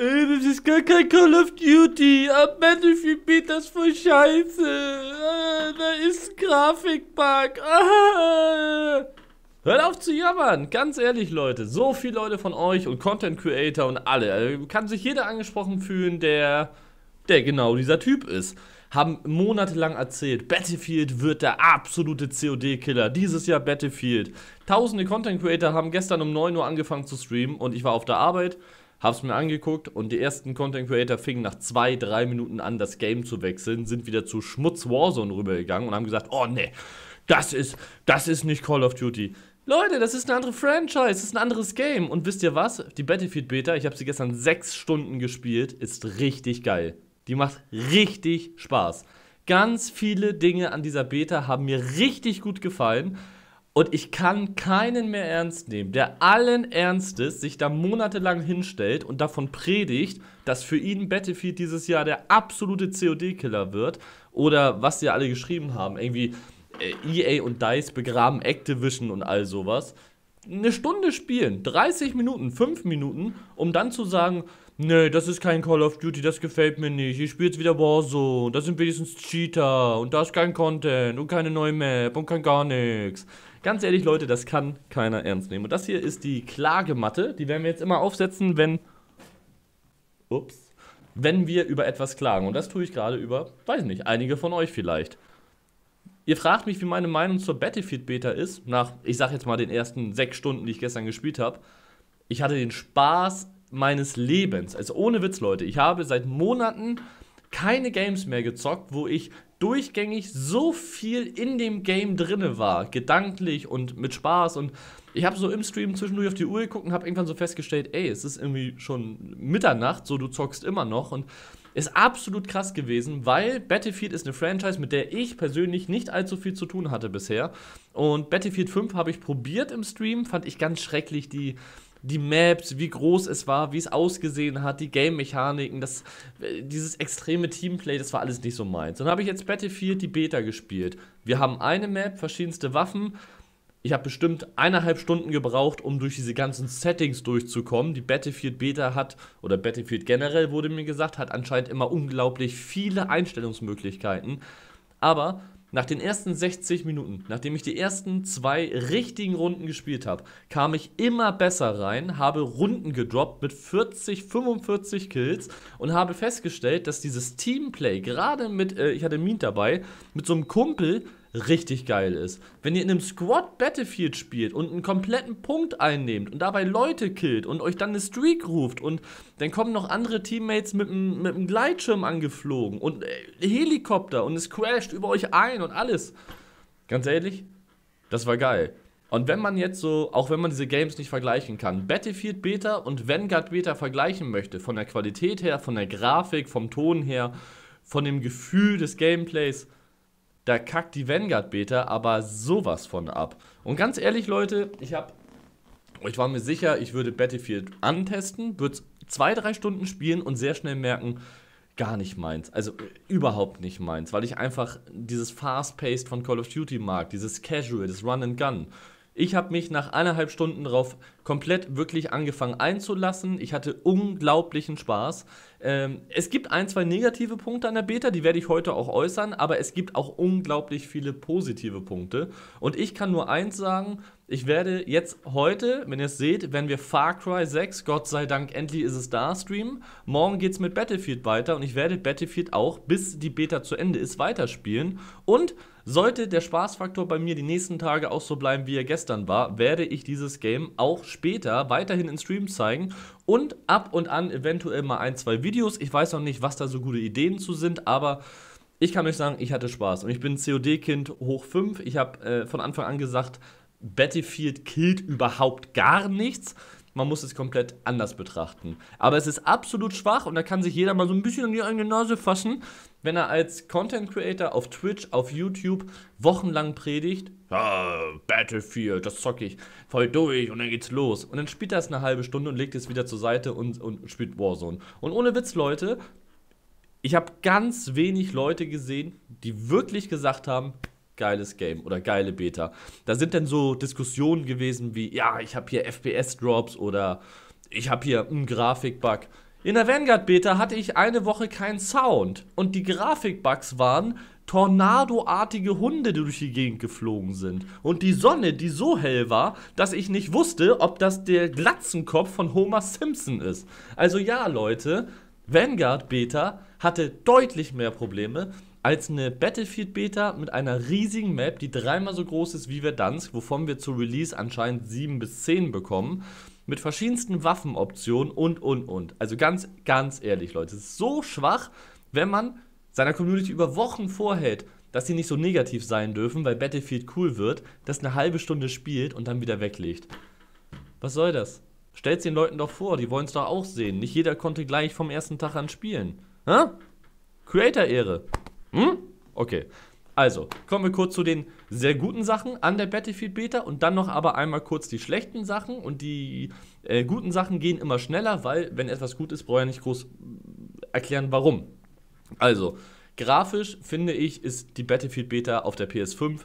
Ey, das ist gar kein Call of Duty. Am Battlefield Beat, das voll scheiße. Ah, da ist ein Grafikbug. Ah. Hört auf zu jammern, ganz ehrlich Leute, so viele Leute von euch und Content Creator und alle, äh, kann sich jeder angesprochen fühlen, der, der genau dieser Typ ist haben monatelang erzählt, Battlefield wird der absolute COD-Killer. Dieses Jahr Battlefield. Tausende Content Creator haben gestern um 9 Uhr angefangen zu streamen und ich war auf der Arbeit, Hab's mir angeguckt und die ersten Content Creator fingen nach zwei, drei Minuten an, das Game zu wechseln, sind wieder zu Schmutz Warzone rübergegangen und haben gesagt, oh nee, das ist, das ist nicht Call of Duty. Leute, das ist eine andere Franchise, das ist ein anderes Game. Und wisst ihr was? Die Battlefield Beta, ich habe sie gestern sechs Stunden gespielt, ist richtig geil. Die macht richtig Spaß. Ganz viele Dinge an dieser Beta haben mir richtig gut gefallen. Und ich kann keinen mehr ernst nehmen, der allen Ernstes sich da monatelang hinstellt und davon predigt, dass für ihn Battlefield dieses Jahr der absolute COD-Killer wird. Oder was sie alle geschrieben haben, irgendwie äh, EA und DICE begraben Activision und all sowas. Eine Stunde spielen, 30 Minuten, 5 Minuten, um dann zu sagen, nee, das ist kein Call of Duty, das gefällt mir nicht, ich spiele jetzt wieder Warzone, das sind wenigstens Cheater und da ist kein Content und keine neue Map und kein gar nichts. Ganz ehrlich, Leute, das kann keiner ernst nehmen. Und das hier ist die Klagematte. Die werden wir jetzt immer aufsetzen, wenn. Ups. Wenn wir über etwas klagen. Und das tue ich gerade über, weiß nicht, einige von euch vielleicht. Ihr fragt mich, wie meine Meinung zur Battlefield Beta ist, nach, ich sag jetzt mal, den ersten sechs Stunden, die ich gestern gespielt habe. Ich hatte den Spaß meines Lebens. Also ohne Witz, Leute. Ich habe seit Monaten keine Games mehr gezockt, wo ich durchgängig so viel in dem Game drinne war, gedanklich und mit Spaß und ich habe so im Stream zwischendurch auf die Uhr geguckt und habe irgendwann so festgestellt, ey, es ist irgendwie schon Mitternacht, so du zockst immer noch und ist absolut krass gewesen, weil Battlefield ist eine Franchise, mit der ich persönlich nicht allzu viel zu tun hatte bisher und Battlefield 5 habe ich probiert im Stream, fand ich ganz schrecklich die die Maps, wie groß es war, wie es ausgesehen hat, die Game-Mechaniken, das, dieses extreme Teamplay, das war alles nicht so meins. Dann habe ich jetzt Battlefield die Beta gespielt. Wir haben eine Map, verschiedenste Waffen. Ich habe bestimmt eineinhalb Stunden gebraucht, um durch diese ganzen Settings durchzukommen. Die Battlefield Beta hat, oder Battlefield generell wurde mir gesagt, hat anscheinend immer unglaublich viele Einstellungsmöglichkeiten. Aber nach den ersten 60 Minuten, nachdem ich die ersten zwei richtigen Runden gespielt habe, kam ich immer besser rein, habe Runden gedroppt mit 40, 45 Kills und habe festgestellt, dass dieses Teamplay, gerade mit, äh, ich hatte Mint dabei, mit so einem Kumpel, richtig geil ist. Wenn ihr in einem Squad Battlefield spielt und einen kompletten Punkt einnehmt und dabei Leute killt und euch dann eine Streak ruft und dann kommen noch andere Teammates mit einem, mit einem Gleitschirm angeflogen und äh, Helikopter und es crasht über euch ein und alles. Ganz ehrlich, das war geil. Und wenn man jetzt so, auch wenn man diese Games nicht vergleichen kann, Battlefield Beta und Vanguard Beta vergleichen möchte, von der Qualität her, von der Grafik, vom Ton her, von dem Gefühl des Gameplays, da kackt die Vanguard-Beta aber sowas von ab. Und ganz ehrlich, Leute, ich habe, ich war mir sicher, ich würde Battlefield antesten, würde zwei, drei Stunden spielen und sehr schnell merken, gar nicht meins. Also äh, überhaupt nicht meins, weil ich einfach dieses Fast-Paced von Call of Duty mag, dieses Casual, das Run and Gun. Ich habe mich nach eineinhalb Stunden darauf komplett wirklich angefangen einzulassen. Ich hatte unglaublichen Spaß. Ähm, es gibt ein, zwei negative Punkte an der Beta, die werde ich heute auch äußern, aber es gibt auch unglaublich viele positive Punkte. Und ich kann nur eins sagen, ich werde jetzt heute, wenn ihr es seht, wenn wir Far Cry 6, Gott sei Dank, endlich ist es da, streamen. Morgen geht es mit Battlefield weiter und ich werde Battlefield auch, bis die Beta zu Ende ist, weiterspielen. Und sollte der Spaßfaktor bei mir die nächsten Tage auch so bleiben, wie er gestern war, werde ich dieses Game auch spielen später weiterhin in Streams zeigen und ab und an eventuell mal ein, zwei Videos. Ich weiß noch nicht, was da so gute Ideen zu sind, aber ich kann euch sagen, ich hatte Spaß. Und ich bin COD-Kind hoch 5. Ich habe äh, von Anfang an gesagt, Battlefield killt überhaupt gar nichts. Man muss es komplett anders betrachten. Aber es ist absolut schwach und da kann sich jeder mal so ein bisschen an die eigene Nase fassen wenn er als Content Creator auf Twitch, auf YouTube wochenlang predigt, ja, Battlefield, das zock ich voll durch und dann geht's los. Und dann spielt er es eine halbe Stunde und legt es wieder zur Seite und, und spielt Warzone. Und ohne Witz, Leute, ich habe ganz wenig Leute gesehen, die wirklich gesagt haben, geiles Game oder geile Beta. Da sind dann so Diskussionen gewesen wie, ja, ich habe hier FPS-Drops oder ich habe hier einen Grafikbug. bug in der Vanguard Beta hatte ich eine Woche keinen Sound und die Grafikbugs waren tornadoartige Hunde, die durch die Gegend geflogen sind und die Sonne, die so hell war, dass ich nicht wusste, ob das der Glatzenkopf von Homer Simpson ist. Also ja, Leute, Vanguard Beta hatte deutlich mehr Probleme als eine Battlefield Beta mit einer riesigen Map, die dreimal so groß ist wie Verdansk, wovon wir zu Release anscheinend 7 bis 10 bekommen mit verschiedensten Waffenoptionen und, und, und. Also ganz, ganz ehrlich, Leute, es ist so schwach, wenn man seiner Community über Wochen vorhält, dass sie nicht so negativ sein dürfen, weil Battlefield cool wird, das eine halbe Stunde spielt und dann wieder weglegt. Was soll das? Stellt es den Leuten doch vor, die wollen es doch auch sehen. Nicht jeder konnte gleich vom ersten Tag an spielen. Hä? Creator-Ehre. Hm? Okay. Also, kommen wir kurz zu den sehr guten Sachen an der Battlefield Beta und dann noch aber einmal kurz die schlechten Sachen. Und die äh, guten Sachen gehen immer schneller, weil, wenn etwas gut ist, brauche ich ja nicht groß äh, erklären, warum. Also, grafisch finde ich, ist die Battlefield Beta auf der PS5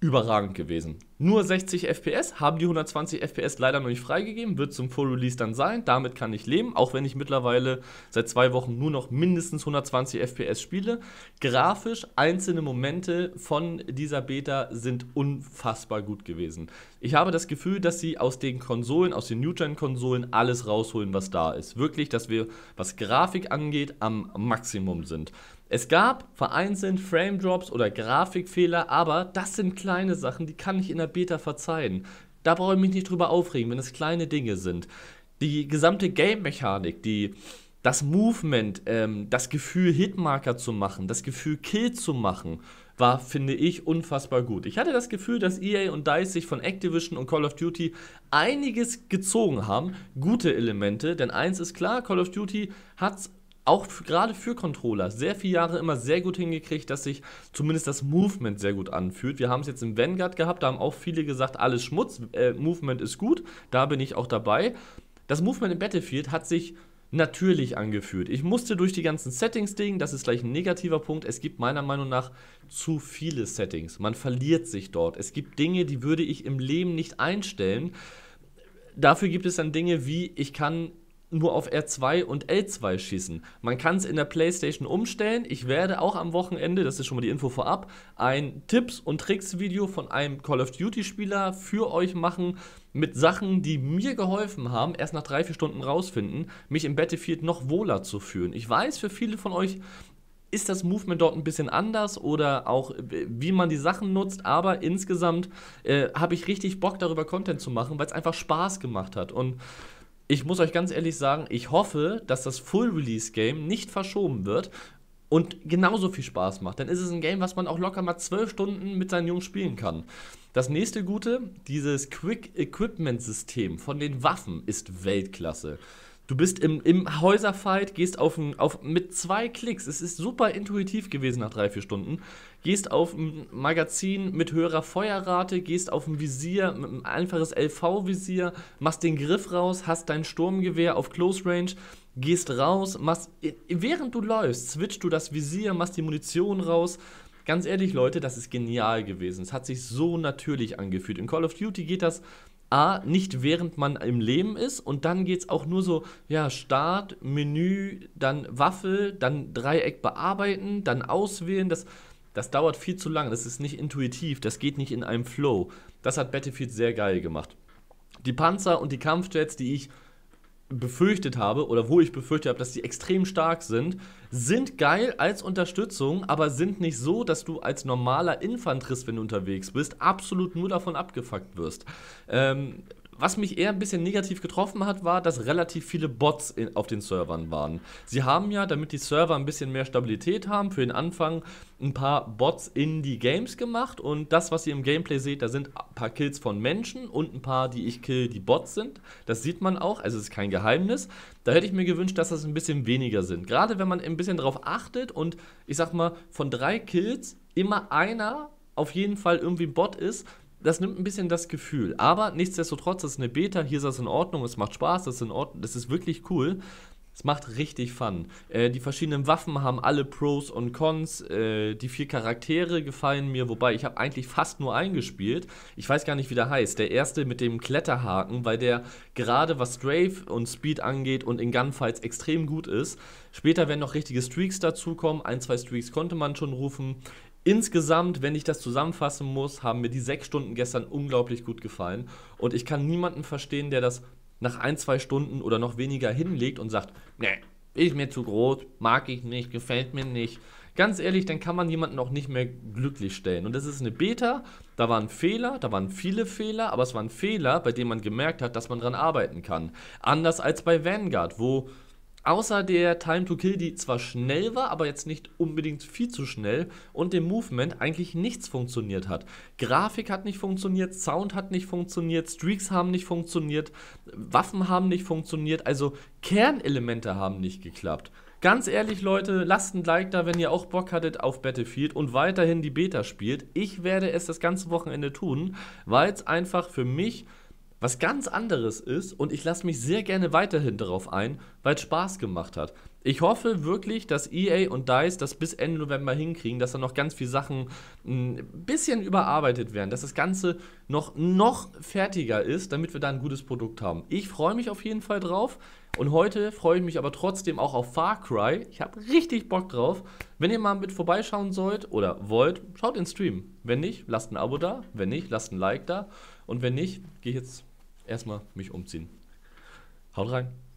überragend gewesen. Nur 60 FPS, haben die 120 FPS leider noch nicht freigegeben, wird zum Full Release dann sein. Damit kann ich leben, auch wenn ich mittlerweile seit zwei Wochen nur noch mindestens 120 FPS spiele. Grafisch einzelne Momente von dieser Beta sind unfassbar gut gewesen. Ich habe das Gefühl, dass sie aus den Konsolen, aus den New-Gen-Konsolen alles rausholen, was da ist. Wirklich, dass wir, was Grafik angeht, am Maximum sind. Es gab vereinzelt Frame Drops oder Grafikfehler, aber das sind kleine Sachen, die kann ich in der Peter verzeihen. Da brauche ich mich nicht drüber aufregen, wenn es kleine Dinge sind. Die gesamte Game-Mechanik, die das Movement, ähm, das Gefühl, Hitmarker zu machen, das Gefühl, Kill zu machen, war, finde ich, unfassbar gut. Ich hatte das Gefühl, dass EA und DICE sich von Activision und Call of Duty einiges gezogen haben, gute Elemente, denn eins ist klar, Call of Duty hat auch für, gerade für Controller sehr viele Jahre immer sehr gut hingekriegt, dass sich zumindest das Movement sehr gut anfühlt. Wir haben es jetzt im Vanguard gehabt, da haben auch viele gesagt, alles Schmutz, äh, Movement ist gut, da bin ich auch dabei. Das Movement im Battlefield hat sich natürlich angefühlt. Ich musste durch die ganzen Settings dingen, das ist gleich ein negativer Punkt. Es gibt meiner Meinung nach zu viele Settings. Man verliert sich dort. Es gibt Dinge, die würde ich im Leben nicht einstellen. Dafür gibt es dann Dinge wie, ich kann nur auf R2 und L2 schießen. Man kann es in der PlayStation umstellen. Ich werde auch am Wochenende, das ist schon mal die Info vorab, ein Tipps- und Tricks-Video von einem Call of Duty-Spieler für euch machen mit Sachen, die mir geholfen haben, erst nach drei, vier Stunden rausfinden, mich im Battlefield noch wohler zu fühlen. Ich weiß, für viele von euch ist das Movement dort ein bisschen anders oder auch wie man die Sachen nutzt, aber insgesamt äh, habe ich richtig Bock darüber Content zu machen, weil es einfach Spaß gemacht hat und ich muss euch ganz ehrlich sagen, ich hoffe, dass das Full-Release-Game nicht verschoben wird und genauso viel Spaß macht. Dann ist es ein Game, was man auch locker mal zwölf Stunden mit seinen Jungs spielen kann. Das nächste Gute, dieses Quick-Equipment-System von den Waffen ist Weltklasse. Du bist im, im Häuserfight, gehst auf, ein, auf mit zwei Klicks, es ist super intuitiv gewesen nach drei, vier Stunden, gehst auf ein Magazin mit höherer Feuerrate, gehst auf ein Visier, ein einfaches LV-Visier, machst den Griff raus, hast dein Sturmgewehr auf Close Range, gehst raus, machst, während du läufst, switchst du das Visier, machst die Munition raus, Ganz ehrlich, Leute, das ist genial gewesen. Es hat sich so natürlich angefühlt. In Call of Duty geht das A, nicht während man im Leben ist und dann geht es auch nur so, ja, Start, Menü, dann Waffe, dann Dreieck bearbeiten, dann auswählen. Das, das dauert viel zu lange, das ist nicht intuitiv, das geht nicht in einem Flow. Das hat Battlefield sehr geil gemacht. Die Panzer und die Kampfjets, die ich befürchtet habe oder wo ich befürchtet habe, dass die extrem stark sind, sind geil als Unterstützung, aber sind nicht so, dass du als normaler Infanterist, wenn du unterwegs bist, absolut nur davon abgefuckt wirst. Ähm, was mich eher ein bisschen negativ getroffen hat, war, dass relativ viele Bots in, auf den Servern waren. Sie haben ja, damit die Server ein bisschen mehr Stabilität haben, für den Anfang ein paar Bots in die Games gemacht und das, was ihr im Gameplay seht, da sind ein paar Kills von Menschen und ein paar, die ich kill, die Bots sind. Das sieht man auch, also ist kein Geheimnis. Da hätte ich mir gewünscht, dass das ein bisschen weniger sind. Gerade wenn man ein bisschen darauf achtet und ich sag mal, von drei Kills immer einer auf jeden Fall irgendwie Bot ist, das nimmt ein bisschen das Gefühl. Aber nichtsdestotrotz, das ist eine Beta, hier ist das in Ordnung, es macht Spaß, das ist in Ordnung, das ist wirklich cool. Es macht richtig Fun. Äh, die verschiedenen Waffen haben alle Pros und Cons. Äh, die vier Charaktere gefallen mir, wobei ich habe eigentlich fast nur eingespielt. Ich weiß gar nicht, wie der heißt. Der erste mit dem Kletterhaken, weil der gerade was Strafe und Speed angeht und in Gunfights extrem gut ist. Später werden noch richtige Streaks dazukommen. Ein, zwei Streaks konnte man schon rufen. Insgesamt, wenn ich das zusammenfassen muss, haben mir die sechs Stunden gestern unglaublich gut gefallen. Und ich kann niemanden verstehen, der das nach ein, zwei Stunden oder noch weniger hinlegt und sagt, nee, ist mir zu groß, mag ich nicht, gefällt mir nicht. Ganz ehrlich, dann kann man jemanden auch nicht mehr glücklich stellen. Und das ist eine Beta, da waren Fehler, da waren viele Fehler, aber es waren Fehler, bei denen man gemerkt hat, dass man dran arbeiten kann. Anders als bei Vanguard, wo Außer der Time to Kill, die zwar schnell war, aber jetzt nicht unbedingt viel zu schnell und dem Movement eigentlich nichts funktioniert hat. Grafik hat nicht funktioniert, Sound hat nicht funktioniert, Streaks haben nicht funktioniert, Waffen haben nicht funktioniert, also Kernelemente haben nicht geklappt. Ganz ehrlich, Leute, lasst ein Like da, wenn ihr auch Bock hattet auf Battlefield und weiterhin die Beta spielt. Ich werde es das ganze Wochenende tun, weil es einfach für mich was ganz anderes ist und ich lasse mich sehr gerne weiterhin darauf ein, weil es Spaß gemacht hat. Ich hoffe wirklich, dass EA und DICE das bis Ende November hinkriegen, dass da noch ganz viele Sachen ein hm, bisschen überarbeitet werden, dass das Ganze noch, noch fertiger ist, damit wir da ein gutes Produkt haben. Ich freue mich auf jeden Fall drauf und heute freue ich mich aber trotzdem auch auf Far Cry. Ich habe richtig Bock drauf. Wenn ihr mal mit vorbeischauen sollt oder wollt, schaut in den Stream. Wenn nicht, lasst ein Abo da. Wenn nicht, lasst ein Like da. Und wenn nicht, gehe ich jetzt erstmal mich umziehen. Haut rein.